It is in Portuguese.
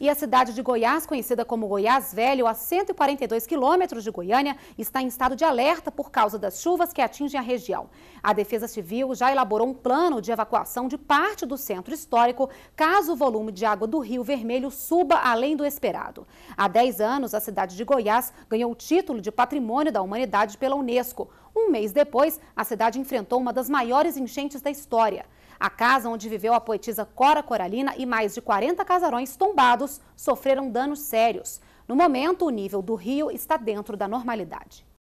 E a cidade de Goiás, conhecida como Goiás Velho, a 142 quilômetros de Goiânia, está em estado de alerta por causa das chuvas que atingem a região. A Defesa Civil já elaborou um plano de evacuação de parte do centro histórico, caso o volume de água do Rio Vermelho suba além do esperado. Há 10 anos, a cidade de Goiás ganhou o título de Patrimônio da Humanidade pela Unesco. Um mês depois, a cidade enfrentou uma das maiores enchentes da história. A casa onde viveu a poetisa Cora Coralina e mais de 40 casarões tombados sofreram danos sérios. No momento, o nível do rio está dentro da normalidade.